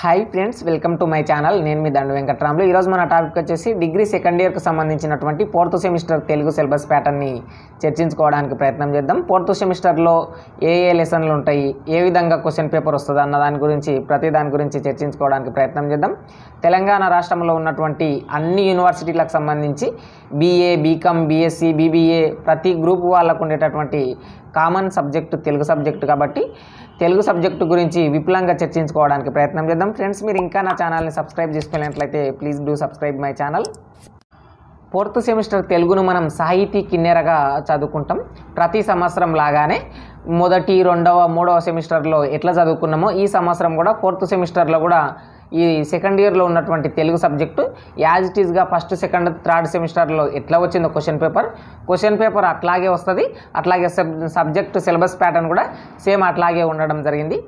hi friends welcome to my channel నేను మీ దండ వెంకట్రాములు ఈరోజు మన టాపిక్ వచ్చేసి డిగ్రీ సెకండ్ ఇయర్కి సంబంధించినటువంటి ఫోర్త్ సెమిస్టర్ తెలుగు సిలబస్ ప్యాటర్న్ని చర్చించుకోవడానికి ప్రయత్నం చేద్దాం ఫోర్త్ సెమిస్టర్లో ఏ ఏ లెసన్లు ఉంటాయి ఏ విధంగా క్వశ్చన్ పేపర్ వస్తుంది అన్న దాని గురించి ప్రతి దాని గురించి చర్చించుకోవడానికి ప్రయత్నం చేద్దాం తెలంగాణ రాష్ట్రంలో ఉన్నటువంటి అన్ని యూనివర్సిటీలకు సంబంధించి బీఏ బీకామ్ బీఎస్సీ బీబీఏ ప్రతి గ్రూప్ వాళ్ళకు ఉండేటటువంటి కామన్ సబ్జెక్టు తెలుగు సబ్జెక్టు కాబట్టి తెలుగు సబ్జెక్టు గురించి విపులంగా చర్చించుకోవడానికి ప్రయత్నం చేద్దాం ఫ్రెండ్స్ మీరు ఇంకా నా ఛానల్ని సబ్స్క్రైబ్ చేసుకోలేనట్లయితే please do subscribe my channel fourth semester తెలుగును మనం సాహితీ కిన్నెరగా చదువుకుంటాం ప్రతి సంవత్సరం లాగానే మొదటి రెండవ మూడవ సెమిస్టర్లో ఎట్లా చదువుకున్నామో ఈ సంవత్సరం కూడా ఫోర్త్ సెమిస్టర్లో కూడా ఈ సెకండ్ ఇయర్లో ఉన్నటువంటి తెలుగు సబ్జెక్టు యాజ్ ఇట్ ఈస్గా ఫస్ట్ సెకండ్ థర్డ్ సెమిస్టర్లో ఎట్లా వచ్చిందో క్వశ్చన్ పేపర్ క్వశ్చన్ పేపర్ అట్లాగే వస్తుంది అట్లాగే సబ్జెక్టు సిలబస్ ప్యాటర్న్ కూడా సేమ్ అట్లాగే ఉండడం జరిగింది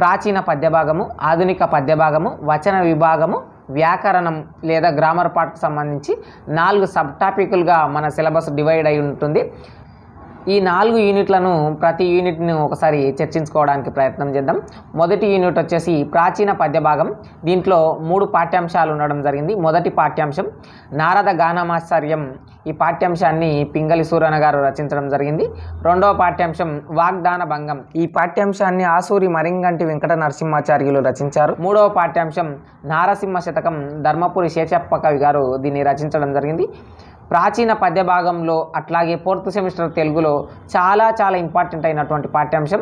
ప్రాచీన పద్యభాగము ఆధునిక పద్యభాగము వచన విభాగము వ్యాకరణం లేదా గ్రామర్ పార్ట్కి సంబంధించి నాలుగు సబ్ టాపిక్లుగా మన సిలబస్ డివైడ్ అయి ఉంటుంది ఈ నాలుగు యూనిట్లను ప్రతి యూనిట్ను ఒకసారి చర్చించుకోవడానికి ప్రయత్నం చేద్దాం మొదటి యూనిట్ వచ్చేసి ప్రాచీన పద్యభాగం దీంట్లో మూడు పాఠ్యాంశాలు ఉండడం జరిగింది మొదటి పాఠ్యాంశం నారద గానమాశ్చర్యం ఈ పాఠ్యాంశాన్ని పింగళి సూరణ గారు రచించడం జరిగింది రెండవ పాఠ్యాంశం వాగ్దాన భంగం ఈ పాఠ్యాంశాన్ని ఆసూరి మరింగంటి వెంకట నరసింహాచార్యులు రచించారు మూడవ పాఠ్యాంశం నారసింహ శతకం ధర్మపురి శేషప్ప కవి గారు దీన్ని రచించడం జరిగింది ప్రాచీన పద్య భాగంలో అట్లాగే ఫోర్త్ సెమిస్టర్ తెలుగులో చాలా చాలా ఇంపార్టెంట్ అయినటువంటి పాఠ్యాంశం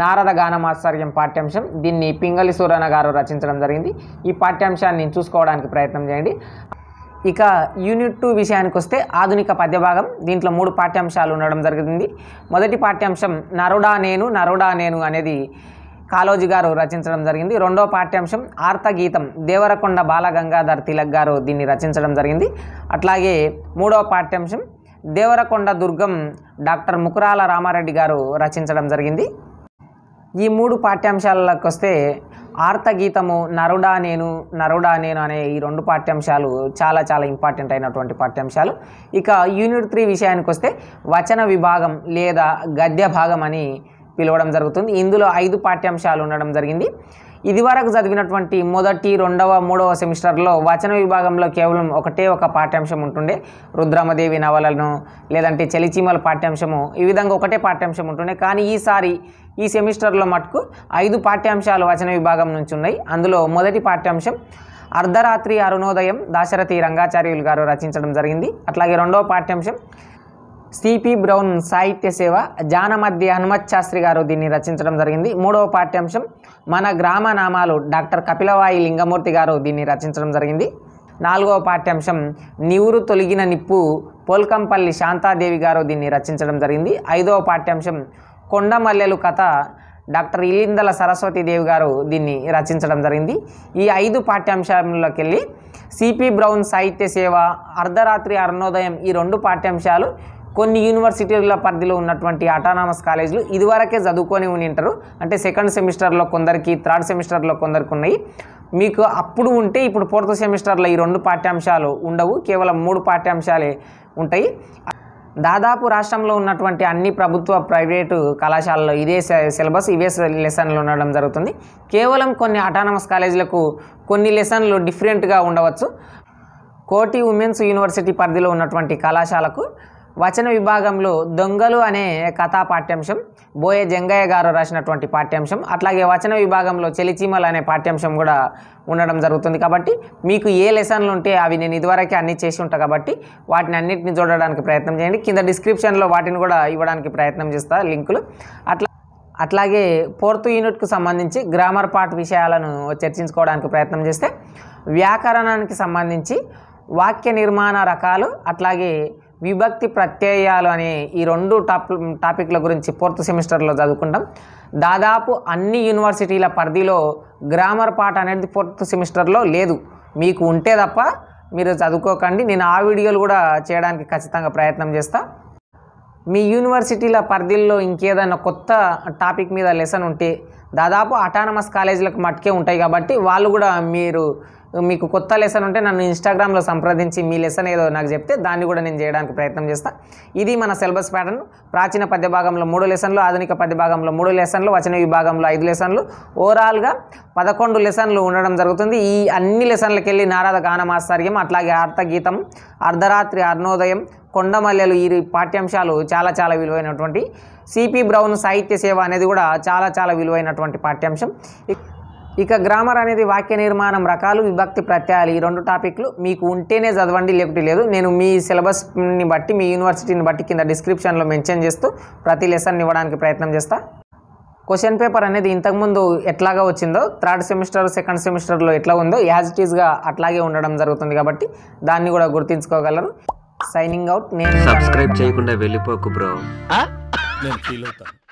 నారద గానమాశ్చర్యం పాఠ్యాంశం దీన్ని పింగళి సూరణ గారు రచించడం జరిగింది ఈ పాఠ్యాంశాన్ని చూసుకోవడానికి ప్రయత్నం చేయండి ఇక యూనిట్ టూ విషయానికి వస్తే ఆధునిక పద్యభాగం దీంట్లో మూడు పాఠ్యాంశాలు ఉండడం జరిగింది మొదటి పాఠ్యాంశం నరుడా నేను నరుడా నేను అనేది కాలోజీ గారు రచించడం జరిగింది రెండో పాఠ్యాంశం ఆర్తగీతం దేవరకొండ బాలగంగాధర్ తిలక్ గారు దీన్ని రచించడం జరిగింది అట్లాగే మూడో పాఠ్యాంశం దేవరకొండ దుర్గం డాక్టర్ ముకురాల రామారెడ్డి గారు రచించడం జరిగింది ఈ మూడు పాఠ్యాంశాలకు వస్తే ఆర్తగీతము నరుడా నేను నరుడా నేను అనే ఈ రెండు పాఠ్యాంశాలు చాలా చాలా ఇంపార్టెంట్ అయినటువంటి పాఠ్యాంశాలు ఇక యూనిట్ త్రీ విషయానికి వస్తే వచన విభాగం లేదా గద్య భాగం అని పిలవడం జరుగుతుంది ఇందులో ఐదు పాఠ్యాంశాలు ఉండడం జరిగింది ఇదివరకు చదివినటువంటి మొదటి రెండవ మూడవ సెమిస్టర్లో వచన విభాగంలో కేవలం ఒకటే ఒక పాఠ్యాంశం ఉంటుండే రుద్రమదేవి నవలను లేదంటే చలిచీమల పాఠ్యాంశము ఈ విధంగా ఒకటే పాఠ్యాంశం ఉంటుండే కానీ ఈసారి ఈ సెమిస్టర్లో మటుకు ఐదు పాఠ్యాంశాలు వచన విభాగం నుంచి ఉన్నాయి అందులో మొదటి పాఠ్యాంశం అర్ధరాత్రి అరుణోదయం దాశరథి రంగాచార్యులు గారు రచించడం జరిగింది అట్లాగే రెండవ పాఠ్యాంశం సిపి బ్రౌన్ సాహిత్య సేవ జానమధ్య హనుమత్ శాస్త్రి గారు దీన్ని రచించడం జరిగింది మూడవ పాఠ్యాంశం మన గ్రామ నామాలు డాక్టర్ కపిలవాయి లింగమూర్తి గారు దీన్ని రచించడం జరిగింది నాలుగవ పాఠ్యాంశం నివురు తొలగిన నిప్పు పోల్కంపల్లి శాంతాదేవి గారు దీన్ని రచించడం జరిగింది ఐదవ పాఠ్యాంశం కొండమల్లెలు కథ డాక్టర్ ఇలిందల సరస్వతీదేవి గారు దీన్ని రచించడం జరిగింది ఈ ఐదు పాఠ్యాంశాలలోకి వెళ్ళి సిపి బ్రౌన్ సాహిత్య సేవ అర్ధరాత్రి అరుణోదయం ఈ రెండు పాఠ్యాంశాలు కొన్ని యూనివర్సిటీల పరిధిలో ఉన్నటువంటి అటానామస్ కాలేజీలు ఇదివరకే చదువుకొని ఉంటారు అంటే సెకండ్ సెమిస్టర్లో కొందరికి థర్డ్ సెమిస్టర్లో కొందరికి ఉన్నాయి మీకు అప్పుడు ఉంటే ఇప్పుడు ఫోర్త్ సెమిస్టర్లో ఈ రెండు పాఠ్యాంశాలు ఉండవు కేవలం మూడు పాఠ్యాంశాలే ఉంటాయి దాదాపు రాష్ట్రంలో ఉన్నటువంటి అన్ని ప్రభుత్వ ప్రైవేటు కళాశాలలో ఇదే సిలబస్ ఇవే లెసన్లు ఉండడం జరుగుతుంది కేవలం కొన్ని అటానమస్ కాలేజీలకు కొన్ని లెసన్లు డిఫరెంట్గా ఉండవచ్చు కోటి ఉమెన్స్ యూనివర్సిటీ పరిధిలో ఉన్నటువంటి కళాశాలకు వచన విభాగంలో దొంగలు అనే కథా పాఠ్యాంశం బోయే జంగయ్య గారు రాసినటువంటి పాఠ్యాంశం అట్లాగే వచన విభాగంలో చెలిచీమలు అనే పాఠ్యాంశం కూడా ఉండడం జరుగుతుంది కాబట్టి మీకు ఏ లెసన్లు ఉంటే అవి నేను ఇదివరకే అన్ని చేసి ఉంటాను కాబట్టి వాటిని అన్నింటిని చూడడానికి ప్రయత్నం చేయండి కింద డిస్క్రిప్షన్లో వాటిని కూడా ఇవ్వడానికి ప్రయత్నం చేస్తా లింకులు అట్లా అట్లాగే ఫోర్త్ యూనిట్కు సంబంధించి గ్రామర్ పార్ట్ విషయాలను చర్చించుకోవడానికి ప్రయత్నం చేస్తే వ్యాకరణానికి సంబంధించి వాక్య నిర్మాణ రకాలు అట్లాగే విభక్తి ప్రత్యయాలు అనే ఈ రెండు టాప్ టాపిక్ల గురించి ఫోర్త్ సెమిస్టర్లో చదువుకుంటాం దాదాపు అన్ని యూనివర్సిటీల పరిధిలో గ్రామర్ పాట అనేది ఫోర్త్ సెమిస్టర్లో లేదు మీకు ఉంటే తప్ప మీరు చదువుకోకండి నేను ఆ వీడియోలు కూడా చేయడానికి ఖచ్చితంగా ప్రయత్నం చేస్తా మీ యూనివర్సిటీల పరిధిల్లో ఇంకేదైనా కొత్త టాపిక్ మీద లెసన్ ఉంటే దాదాపు అటానమస్ కాలేజీలకు మట్టుకే ఉంటాయి కాబట్టి వాళ్ళు కూడా మీరు మీకు కొత్త లెసన్ ఉంటే నన్ను ఇన్స్టాగ్రామ్లో సంప్రదించి మీ లెసన్ ఏదో నాకు చెప్తే దాన్ని కూడా నేను చేయడానికి ప్రయత్నం చేస్తాను ఇది మన సిలబస్ ప్యాటర్న్ ప్రాచీన పద్యభాగంలో మూడు లెసన్లు ఆధునిక పద్యభాగంలో మూడు లెసన్లు వచన విభాగంలో ఐదు లెసన్లు ఓవరాల్గా పదకొండు లెసన్లు ఉండడం జరుగుతుంది ఈ అన్ని లెసన్లకు వెళ్ళి నారద గానమాశ్చర్యం అట్లాగే అర్థగీతం అర్ధరాత్రి అర్ణోదయం కొండమల్లెలు ఈ పాఠ్యాంశాలు చాలా చాలా విలువైనటువంటి సిపి బ్రౌన్ సాహిత్య సేవ అనేది కూడా చాలా చాలా విలువైనటువంటి పాఠ్యాంశం ఇక గ్రామర్ అనేది వాక్య నిర్మాణం రకాలు విభక్తి ప్రత్యాయాలు ఈ రెండు టాపిక్లు మీకు ఉంటేనే చదవండి లేకుంటే లేదు నేను మీ సిలబస్ని బట్టి మీ యూనివర్సిటీని బట్టి కింద డిస్క్రిప్షన్లో మెన్షన్ చేస్తూ ప్రతి లెసన్ ఇవ్వడానికి ప్రయత్నం చేస్తా క్వశ్చన్ పేపర్ అనేది ఇంతకుముందు ఎట్లాగా వచ్చిందో థర్డ్ సెమిస్టర్ సెకండ్ సెమిస్టర్లో ఎట్లా ఉందో యాజ్ ఇట్ ఈస్గా అట్లాగే ఉండడం జరుగుతుంది కాబట్టి దాన్ని కూడా గుర్తించుకోగలరు సైనింగ్ అవుట్ నేను సబ్స్క్రైబ్ చేయకుండా వెళ్ళిపోకు బ్రో నేను ఫీల్ అవుతాను